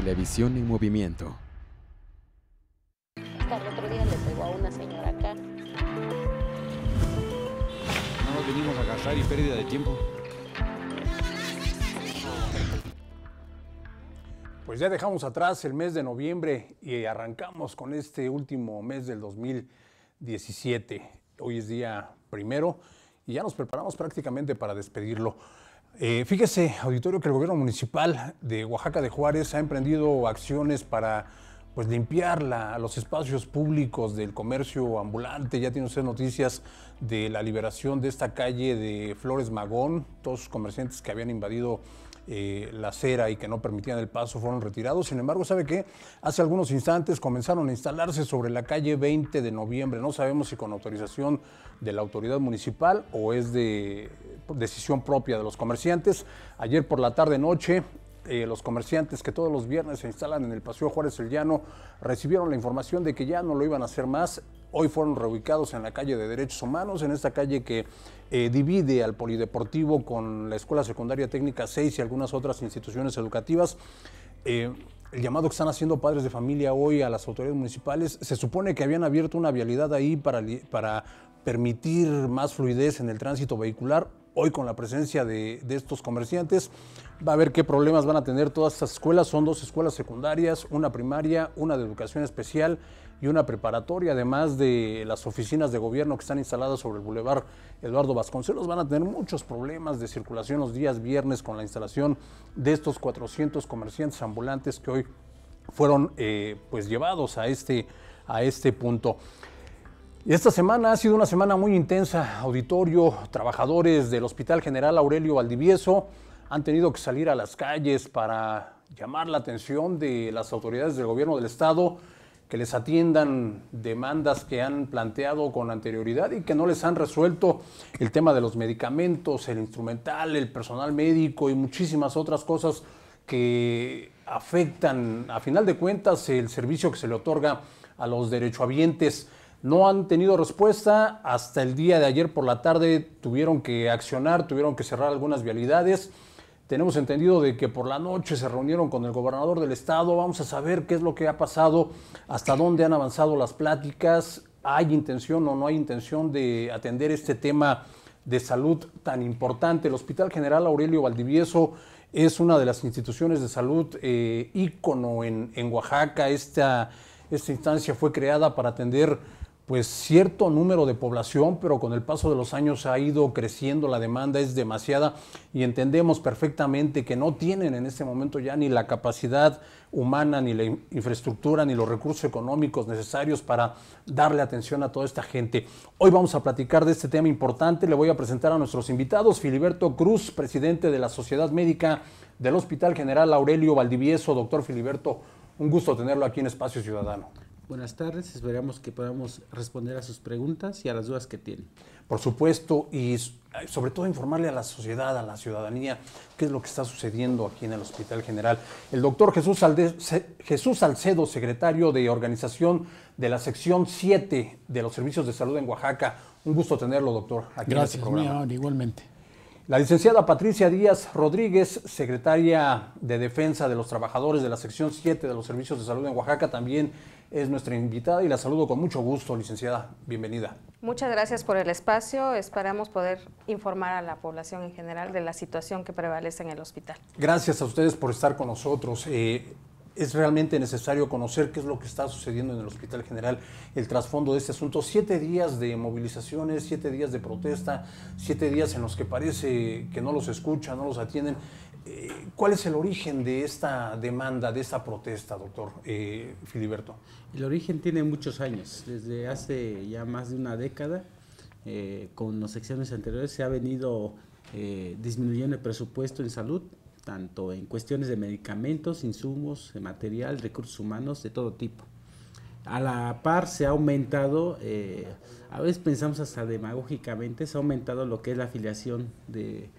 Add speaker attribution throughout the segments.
Speaker 1: Televisión en movimiento.
Speaker 2: el otro día le a una señora acá. No
Speaker 1: nos venimos a gastar y pérdida de tiempo.
Speaker 3: Pues ya dejamos atrás el mes de noviembre y arrancamos con este último mes del 2017. Hoy es día primero y ya nos preparamos prácticamente para despedirlo. Eh, fíjese, auditorio, que el gobierno municipal de Oaxaca de Juárez ha emprendido acciones para pues, limpiar los espacios públicos del comercio ambulante. Ya tiene usted noticias de la liberación de esta calle de Flores Magón, todos los comerciantes que habían invadido eh, la acera y que no permitían el paso fueron retirados. Sin embargo, ¿sabe qué? Hace algunos instantes comenzaron a instalarse sobre la calle 20 de noviembre. No sabemos si con autorización de la autoridad municipal o es de decisión propia de los comerciantes. Ayer por la tarde-noche eh, los comerciantes que todos los viernes se instalan en el Paseo Juárez El Llano recibieron la información de que ya no lo iban a hacer más Hoy fueron reubicados en la calle de Derechos Humanos, en esta calle que eh, divide al Polideportivo con la Escuela Secundaria Técnica 6 y algunas otras instituciones educativas. Eh, el llamado que están haciendo padres de familia hoy a las autoridades municipales, se supone que habían abierto una vialidad ahí para, para permitir más fluidez en el tránsito vehicular hoy con la presencia de, estos comerciantes. Va a ver qué problemas van a tener todas estas escuelas. Son dos escuelas secundarias, una primaria, una de educación especial y una preparatoria, además de las oficinas de gobierno que están instaladas sobre el bulevar Eduardo Vasconcelos. Van a tener muchos problemas de circulación los días viernes con la instalación de estos 400 comerciantes ambulantes que hoy fueron eh, pues llevados a este, a este punto. Esta semana ha sido una semana muy intensa. Auditorio, trabajadores del Hospital General Aurelio Valdivieso han tenido que salir a las calles para llamar la atención de las autoridades del gobierno del estado que les atiendan demandas que han planteado con anterioridad y que no les han resuelto el tema de los medicamentos, el instrumental, el personal médico y muchísimas otras cosas que afectan a final de cuentas el servicio que se le otorga a los derechohabientes no han tenido respuesta. Hasta el día de ayer por la tarde tuvieron que accionar, tuvieron que cerrar algunas vialidades. Tenemos entendido de que por la noche se reunieron con el gobernador del estado. Vamos a saber qué es lo que ha pasado, hasta dónde han avanzado las pláticas. ¿Hay intención o no hay intención de atender este tema de salud tan importante? El Hospital General Aurelio Valdivieso es una de las instituciones de salud eh, ícono en, Oaxaca. esta instancia fue creada para atender pues cierto número de población, pero con el paso de los años ha ido creciendo, la demanda es demasiada y entendemos perfectamente que no tienen en este momento ya ni la capacidad humana, ni la infraestructura, ni los recursos económicos necesarios para darle atención a toda esta gente. Hoy vamos a platicar de este tema importante, le voy a presentar a nuestros invitados, Filiberto Cruz, presidente de la Sociedad Médica del Hospital General Aurelio Valdivieso, doctor Filiberto, un gusto tenerlo aquí en Espacio Ciudadano.
Speaker 1: Buenas tardes, esperamos que podamos responder a sus preguntas y a las dudas que tienen. Por supuesto, y
Speaker 3: sobre todo informarle a la sociedad, a la ciudadanía, qué es lo que está sucediendo aquí en el Hospital General. El doctor Jesús, Jesús Salcedo, secretario de organización de la sección 7 de los servicios de salud en Oaxaca. Un gusto tenerlo, doctor, aquí Gracias, en este programa. igualmente. La licenciada Patricia Díaz Rodríguez, secretaria de Defensa de los Trabajadores de la Sección 7 de los Servicios de Salud en Oaxaca, también es nuestra invitada y la saludo con mucho gusto, licenciada. Bienvenida.
Speaker 2: Muchas gracias por el espacio. Esperamos poder informar a la población en general de la situación que prevalece en el hospital.
Speaker 3: Gracias a ustedes por estar con nosotros. Eh, es realmente necesario conocer qué es lo que está sucediendo en el Hospital General, el trasfondo de este asunto. Siete días de movilizaciones, siete días de protesta, siete días en los que parece que no los escuchan, no los atienden. Eh, ¿Cuál es el origen de esta demanda, de esta protesta, doctor eh,
Speaker 1: Filiberto? El origen tiene muchos años, desde hace ya más de una década. Eh, con los exámenes anteriores se ha venido disminuyendo el presupuesto en salud, tanto en cuestiones de medicamentos, insumos, material, recursos humanos, de todo tipo. A la par se ha aumentado, a veces pensamos hasta demagógicamente, se ha aumentado lo que es la afiliación de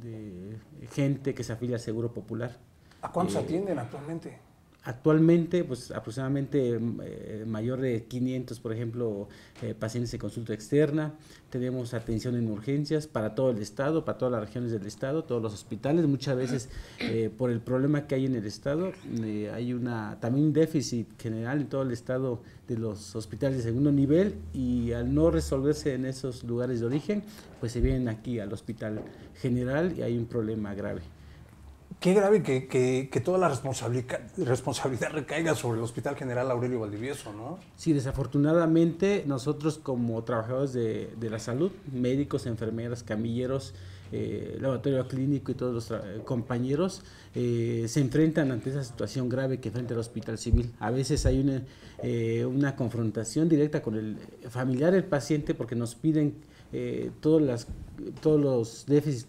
Speaker 1: de gente que se afilia al Seguro Popular. ¿A cuántos eh, atienden
Speaker 3: actualmente?
Speaker 1: Actualmente, pues aproximadamente eh, mayor de 500, por ejemplo, eh, pacientes de consulta externa. Tenemos atención en urgencias para todo el estado, para todas las regiones del estado, todos los hospitales. Muchas veces eh, por el problema que hay en el estado, hay una también un déficit general en todo el estado de los hospitales de segundo nivel y al no resolverse en esos lugares de origen, pues se vienen aquí al hospital general y hay un problema grave
Speaker 3: qué grave que, toda la responsabilidad, responsabilidad recaiga sobre el Hospital General Aurelio Valdivieso, ¿no?
Speaker 1: Sí, desafortunadamente nosotros como trabajadores de, la salud, médicos, enfermeras, camilleros, eh, laboratorio clínico y todos los eh, compañeros eh, se enfrentan ante esa situación grave que frente al hospital civil. A veces hay una, una confrontación directa con el familiar del paciente porque nos piden eh, todas las, todos los déficits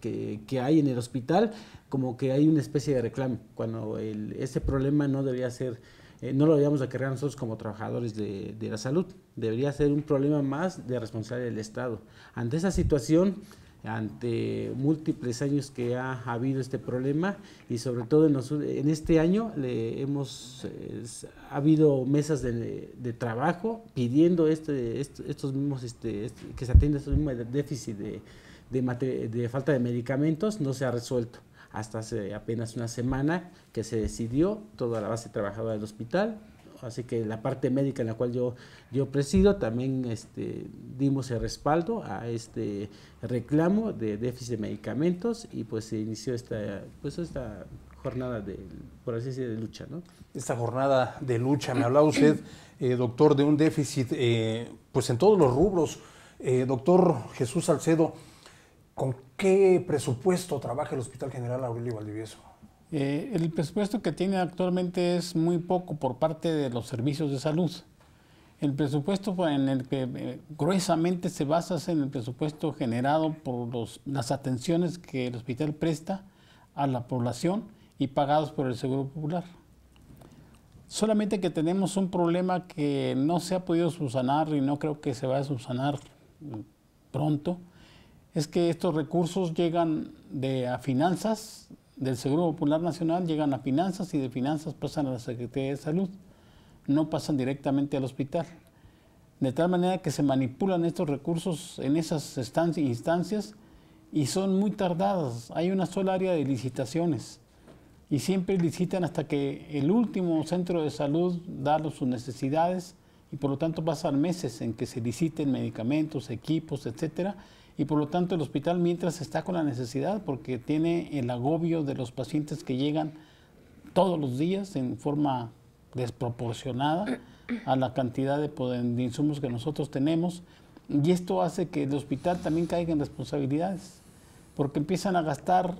Speaker 1: que, que, hay en el hospital, como que hay una especie de reclamo, cuando ese problema no debería ser, eh, no lo deberíamos acarrear nosotros como trabajadores de, de la salud, debería ser un problema más de responsabilidad del Estado. Ante esa situación, ante múltiples años que ha habido este problema y sobre todo en, este año le hemos ha habido mesas de, trabajo pidiendo este, estos mismos este, este, que se atienda este mismo déficit de, de, falta de medicamentos no se ha resuelto hasta hace apenas una semana que se decidió toda la base trabajadora del hospital así que la parte médica en la cual yo, yo presido, también este, dimos el respaldo a este reclamo de déficit de medicamentos y pues se inició esta, pues esta jornada de, por así de lucha. ¿no? Esta jornada de lucha, me hablaba
Speaker 3: usted, eh, doctor, de un déficit eh, pues en todos los rubros. Eh, doctor Jesús Salcedo, ¿con qué presupuesto trabaja el Hospital General Aurelio Valdivieso?
Speaker 4: Eh, el presupuesto que tiene actualmente es muy poco por parte de los servicios de salud. El presupuesto en el que eh, gruesamente se basa es en el presupuesto generado por las atenciones que el hospital presta a la población y pagados por el Seguro Popular. Solamente que tenemos un problema que no se ha podido subsanar y no creo que se vaya a subsanar mm, pronto, es que estos recursos llegan de a finanzas, del Seguro Popular Nacional llegan a finanzas y de finanzas pasan a la Secretaría de Salud. No pasan directamente al hospital. De tal manera que se manipulan estos recursos en esas instancias y son muy tardadas. Hay una sola área de licitaciones y siempre licitan hasta que el último centro de salud da sus necesidades y por lo tanto pasan meses en que se liciten medicamentos, equipos, etcétera, y por lo tanto el hospital mientras está con la necesidad porque tiene el agobio de los pacientes que llegan todos los días en forma desproporcionada a la cantidad de, insumos que nosotros tenemos y esto hace que el hospital también caiga en responsabilidades porque empiezan a gastar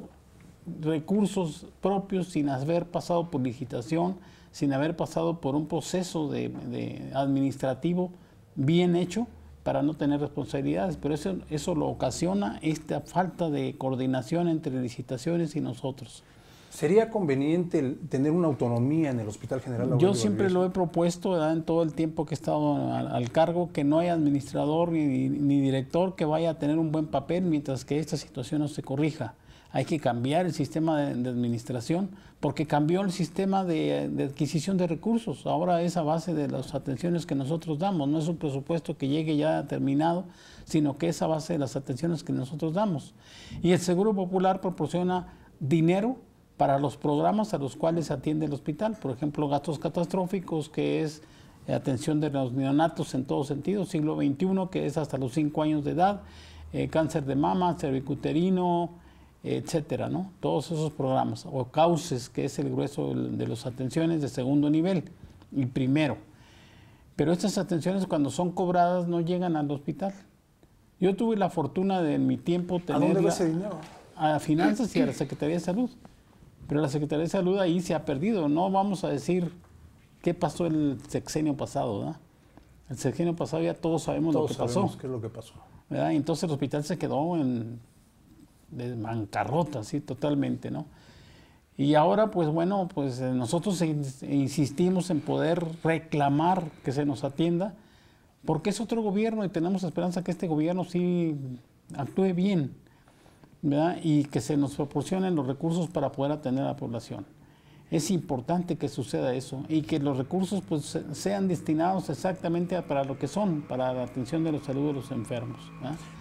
Speaker 4: recursos propios sin haber pasado por licitación, sin haber pasado por un proceso de administrativo bien hecho para no tener responsabilidades, pero eso, eso lo ocasiona esta falta de coordinación entre licitaciones y nosotros. ¿Sería conveniente tener una autonomía en el Hospital General? Yo siempre lo he propuesto en todo el tiempo que he estado al, cargo, que no haya administrador ni, director que vaya a tener un buen papel mientras que esta situación no se corrija hay que cambiar el sistema de, administración, porque cambió el sistema de, adquisición de recursos. Ahora es a base de las atenciones que nosotros damos, no es un presupuesto que llegue ya terminado, sino que es a base de las atenciones que nosotros damos. Y el Seguro Popular proporciona dinero para los programas a los cuales atiende el hospital, por ejemplo, gastos catastróficos, que es atención de los neonatos en todo sentido, siglo XXI, que es hasta los 5 años de edad, eh, cáncer de mama, cervicuterino, etcétera, ¿no? Todos esos programas o cauces, que es el grueso de las atenciones de segundo nivel y primero. Pero estas atenciones cuando son cobradas no llegan al hospital. Yo tuve la fortuna de en mi tiempo tener... ¿A dónde ese dinero? A finanzas y a la Secretaría de Salud. Pero la Secretaría de Salud ahí se ha perdido. No vamos a decir qué pasó el sexenio pasado, ¿verdad? El sexenio pasado ya todos sabemos lo que pasó. qué es lo que pasó. Entonces el hospital se quedó en de bancarrota, totalmente, ¿no? Y ahora, pues bueno, pues eh, nosotros insistimos en poder reclamar que se nos atienda, porque es otro gobierno y tenemos esperanza que este gobierno sí actúe bien, Y que se nos proporcionen los recursos para poder atender a la población es importante que suceda eso y que los recursos pues, sean destinados exactamente para lo que son, para la atención de la salud de los enfermos.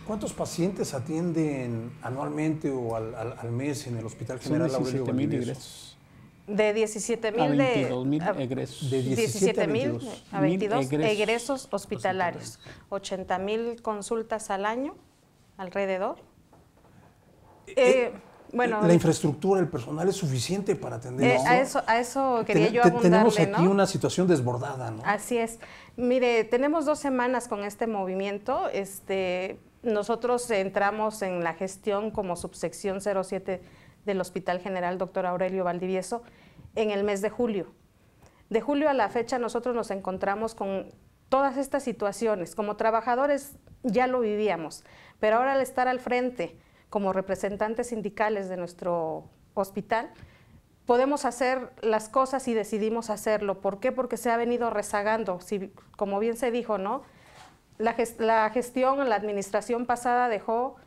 Speaker 3: ¿Cuántos pacientes atienden anualmente o al, mes en el Hospital General son 17 mil
Speaker 4: De
Speaker 2: 17.000 mil de... 22 mil egresos. De 17 mil a 22 egresos, hospitalarios. 80 mil consultas al año alrededor. Eh, eh, eh, la
Speaker 3: infraestructura, el personal es suficiente para atender eh, A eso,
Speaker 2: a eso quería yo abundarle, Tenemos aquí una
Speaker 3: situación desbordada, ¿no?
Speaker 2: Así es. Mire, tenemos dos semanas con este movimiento. Este, nosotros entramos en la gestión como subsección 07 del Hospital General Dr. Aurelio Valdivieso en el mes de julio. De julio a la fecha nosotros nos encontramos con todas estas situaciones. Como trabajadores ya lo vivíamos, pero ahora al estar al frente como representantes sindicales de nuestro hospital, podemos hacer las cosas y decidimos hacerlo. ¿Por qué? Porque se ha venido rezagando, si, como bien se dijo, ¿no? La, gestión, la administración pasada dejó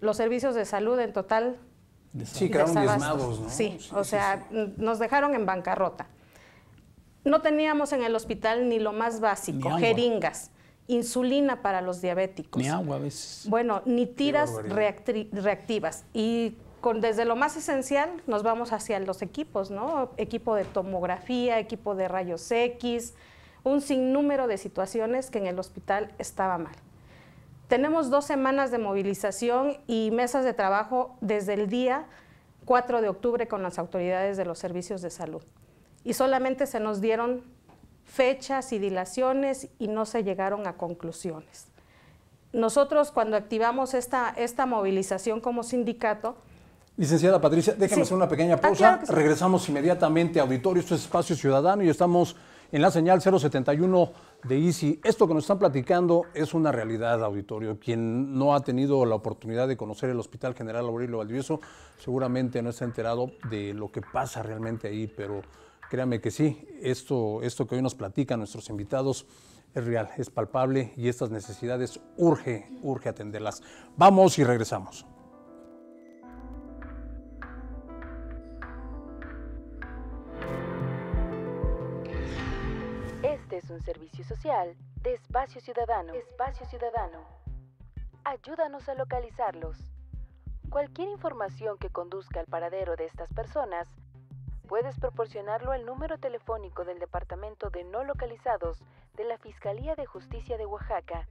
Speaker 2: los servicios de salud en total.
Speaker 3: Sí, quedaron desmados. ¿no?
Speaker 2: Sí, o sea, nos dejaron en bancarrota. No teníamos en el hospital ni lo más básico, jeringas insulina para los diabéticos. Ni agua a veces. Bueno, ni tiras reactivas. Y desde lo más esencial nos vamos hacia los equipos, ¿no? Equipo de tomografía, equipo de rayos X, un sinnúmero de situaciones que en el hospital estaba mal. Tenemos dos semanas de movilización y mesas de trabajo desde el día 4 de octubre con las autoridades de los servicios de salud. Y solamente se nos dieron fechas y dilaciones y no se llegaron a conclusiones. Nosotros cuando activamos esta, esta movilización como sindicato...
Speaker 3: Licenciada Patricia, déjame hacer una pequeña ah, pausa. Regresamos inmediatamente a Auditorio, esto es Espacio Ciudadano y estamos en la señal 071 de ICI. Esto que nos están platicando es una realidad, auditorio. Quien no ha tenido la oportunidad de conocer el Hospital General Aurelio Valdivieso seguramente no está enterado de lo que pasa realmente ahí, pero Créame que sí, esto, esto que hoy nos platican nuestros invitados es real, es palpable y estas necesidades urge, urge atenderlas. Vamos y regresamos.
Speaker 2: Este es un servicio social de Espacio Ciudadano. Espacio Ciudadano. Ayúdanos a localizarlos. Cualquier información que conduzca al paradero de estas personas Puedes proporcionarlo al número telefónico del Departamento de No Localizados de la Fiscalía de Justicia de Oaxaca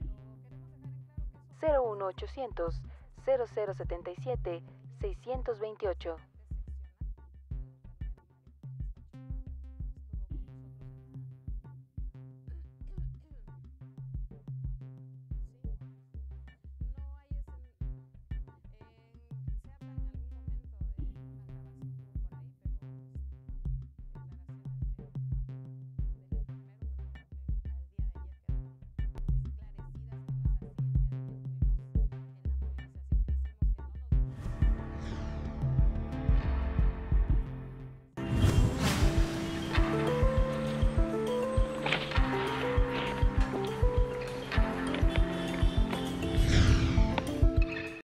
Speaker 2: 01800 0077 628.